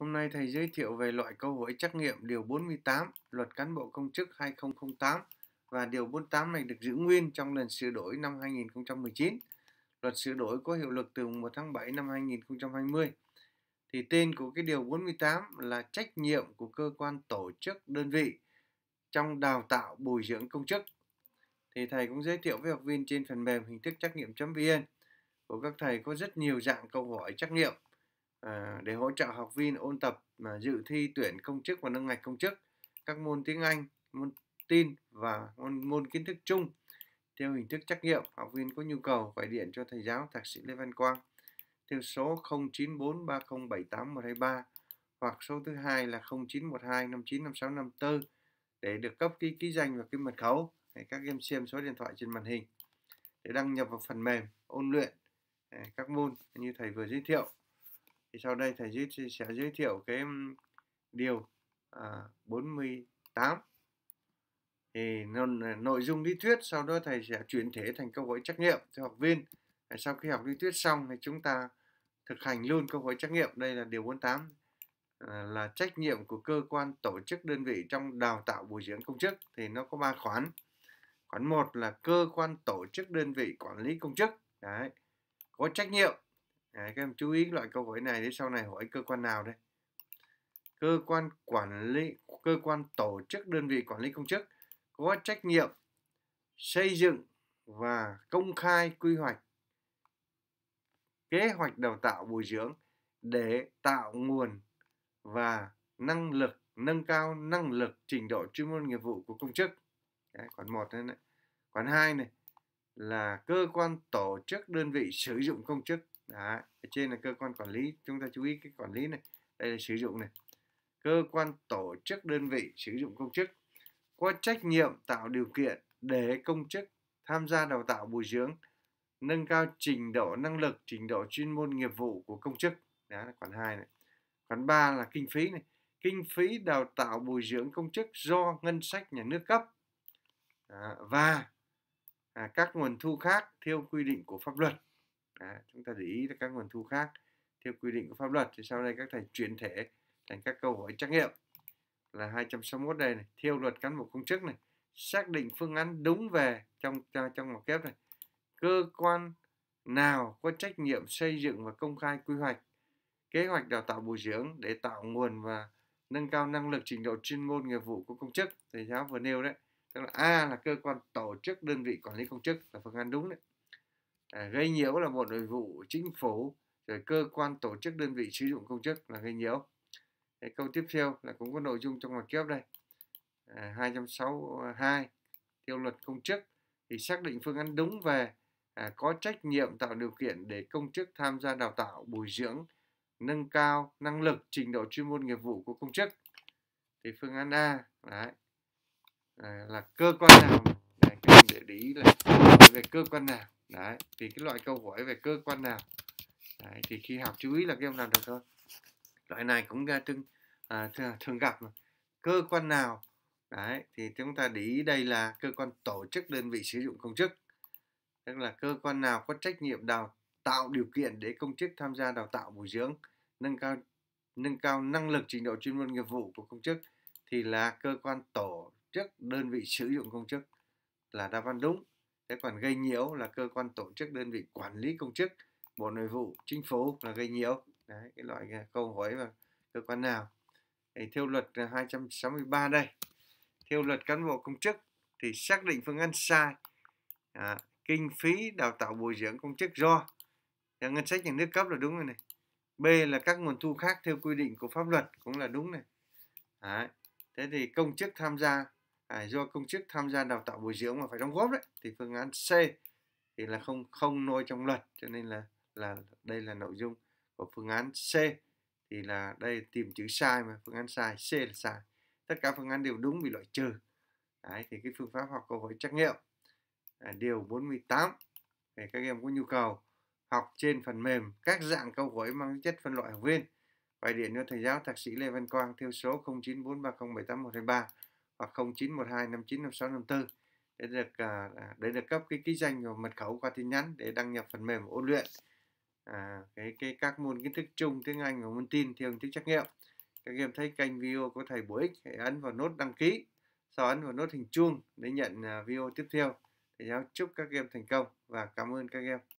Hôm nay thầy giới thiệu về loại câu hỏi trắc nghiệm điều 48 Luật cán bộ công chức 2008 và điều 48 này được giữ nguyên trong lần sửa đổi năm 2019. Luật sửa đổi có hiệu lực từ 1 tháng 7 năm 2020. Thì tên của cái điều 48 là trách nhiệm của cơ quan tổ chức đơn vị trong đào tạo bồi dưỡng công chức. Thì thầy cũng giới thiệu với học viên trên phần mềm hình thức trắc nghiệm.vn của các thầy có rất nhiều dạng câu hỏi trắc nghiệm À, để hỗ trợ học viên ôn tập mà dự thi tuyển công chức và nâng ngạch công chức các môn tiếng Anh, môn tin và môn, môn kiến thức chung theo hình thức trắc nghiệm học viên có nhu cầu phải điện cho thầy giáo thạc sĩ Lê Văn Quang theo số 0943078123 hoặc số thứ hai là 0912595654 để được cấp ký ký danh và cái mật khẩu hay các em xem số điện thoại trên màn hình để đăng nhập vào phần mềm ôn luyện à, các môn như thầy vừa giới thiệu thì sau đây thầy giới, sẽ giới thiệu cái điều à, 48 thì nội dung lý thuyết sau đó thầy sẽ chuyển thể thành câu hỏi trắc nghiệm cho học viên sau khi học lý thuyết xong thì chúng ta thực hành luôn câu hỏi trắc nghiệm đây là điều 48 à, là trách nhiệm của cơ quan tổ chức đơn vị trong đào tạo bồi dưỡng công chức thì nó có ba khoản khoản một là cơ quan tổ chức đơn vị quản lý công chức đấy có trách nhiệm Đấy, à, các em chú ý loại câu hỏi này để sau này hỏi cơ quan nào đây. Cơ quan quản lý, cơ quan tổ chức đơn vị quản lý công chức có trách nhiệm xây dựng và công khai quy hoạch kế hoạch đào tạo bồi dưỡng để tạo nguồn và năng lực nâng cao năng lực trình độ chuyên môn nghiệp vụ của công chức Đấy, khoản một này, này khoản 2 này là cơ quan tổ chức đơn vị sử dụng công chức Đấy, ở trên là cơ quan quản lý chúng ta chú ý cái quản lý này đây là sử dụng này cơ quan tổ chức đơn vị sử dụng công chức có trách nhiệm tạo điều kiện để công chức tham gia đào tạo bồi dưỡng nâng cao trình độ năng lực trình độ chuyên môn nghiệp vụ của công chức đó là khoản 2 này khoản 3 là kinh phí này kinh phí đào tạo bồi dưỡng công chức do ngân sách nhà nước cấp đó, và à, các nguồn thu khác theo quy định của pháp luật à, chúng ta để ý là các nguồn thu khác theo quy định của pháp luật thì sau đây các thầy chuyển thể thành các câu hỏi trắc nghiệm là 261 đây này theo luật cán bộ công chức này xác định phương án đúng về trong trong một kép này cơ quan nào có trách nhiệm xây dựng và công khai quy hoạch kế hoạch đào tạo bồi dưỡng để tạo nguồn và nâng cao năng lực trình độ chuyên môn nghiệp vụ của công chức thầy giáo vừa nêu đấy tức là a là cơ quan tổ chức đơn vị quản lý công chức là phương án đúng đấy à, gây nhiễu là một nội vụ chính phủ rồi cơ quan tổ chức đơn vị sử dụng công chức là gây nhiễu cái câu tiếp theo là cũng có nội dung trong mặt kép đây à, 262 tiêu luật công chức thì xác định phương án đúng về à, có trách nhiệm tạo điều kiện để công chức tham gia đào tạo bồi dưỡng nâng cao năng lực trình độ chuyên môn nghiệp vụ của công chức thì phương án A đấy, À, là cơ quan nào đấy, các em để ý là về cơ quan nào đấy thì cái loại câu hỏi về cơ quan nào đấy, thì khi học chú ý là các em làm được thôi loại này cũng ra tương à, thường, thường gặp mà. cơ quan nào đấy thì chúng ta để ý đây là cơ quan tổ chức đơn vị sử dụng công chức tức là cơ quan nào có trách nhiệm đào tạo điều kiện để công chức tham gia đào tạo bồi dưỡng nâng cao nâng cao năng lực trình độ chuyên môn nghiệp vụ của công chức thì là cơ quan tổ trước đơn vị sử dụng công chức là đáp án đúng thế còn gây nhiễu là cơ quan tổ chức đơn vị quản lý công chức bộ nội vụ chính phủ là gây nhiễu đấy cái loại câu hỏi và cơ quan nào thì theo luật 263 đây theo luật cán bộ công chức thì xác định phương án sai à, kinh phí đào tạo bồi dưỡng công chức do là ngân sách nhà nước cấp là đúng rồi này b là các nguồn thu khác theo quy định của pháp luật cũng là đúng này Đấy. thế thì công chức tham gia à, do công chức tham gia đào tạo bồi dưỡng mà phải đóng góp đấy thì phương án C thì là không không nôi trong luật cho nên là là đây là nội dung của phương án C thì là đây tìm chữ sai mà phương án sai C là sai tất cả phương án đều đúng bị loại trừ đấy, thì cái phương pháp học câu hỏi trắc nghiệm à, điều 48 để các em có nhu cầu học trên phần mềm các dạng câu hỏi mang chất phân loại học viên bài điện cho thầy giáo thạc sĩ Lê Văn Quang theo số 0943078123 hoặc 0912595654 để được à, à, để được cấp cái ký danh và mật khẩu qua tin nhắn để đăng nhập phần mềm ôn luyện à, cái cái các môn kiến thức chung tiếng Anh và môn tin theo hình thức trắc nghiệm các em thấy kênh video có thầy bổ ích hãy ấn vào nút đăng ký sau ấn vào nút hình chuông để nhận à, video tiếp theo thầy giáo chúc các em thành công và cảm ơn các em